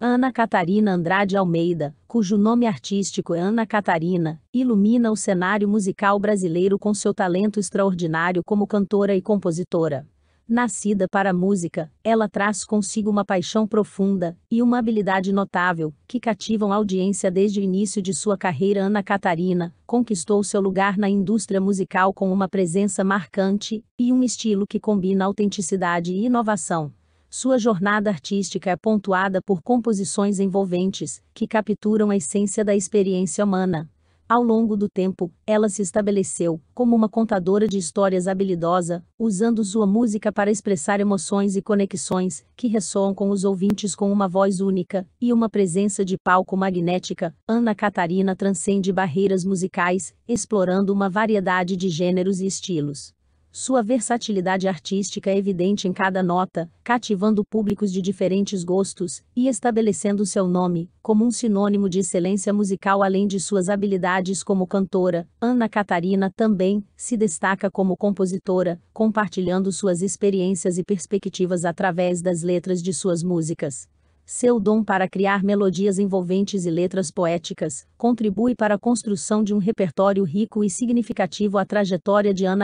Ana Catarina Andrade Almeida, cujo nome artístico é Ana Catarina, ilumina o cenário musical brasileiro com seu talento extraordinário como cantora e compositora. Nascida para a música, ela traz consigo uma paixão profunda e uma habilidade notável, que cativam a audiência desde o início de sua carreira. Ana Catarina conquistou seu lugar na indústria musical com uma presença marcante e um estilo que combina autenticidade e inovação sua jornada artística é pontuada por composições envolventes, que capturam a essência da experiência humana. Ao longo do tempo, ela se estabeleceu como uma contadora de histórias habilidosa, usando sua música para expressar emoções e conexões que ressoam com os ouvintes com uma voz única e uma presença de palco magnética. Ana Catarina transcende barreiras musicais, explorando uma variedade de gêneros e estilos. Sua versatilidade artística é evidente em cada nota, cativando públicos de diferentes gostos e estabelecendo seu nome como um sinônimo de excelência musical, além de suas habilidades como cantora. Ana Catarina também se destaca como compositora, compartilhando suas experiências e perspectivas através das letras de suas músicas. Seu dom para criar melodias envolventes e letras poéticas contribui para a construção de um repertório rico e significativo. A trajetória de Ana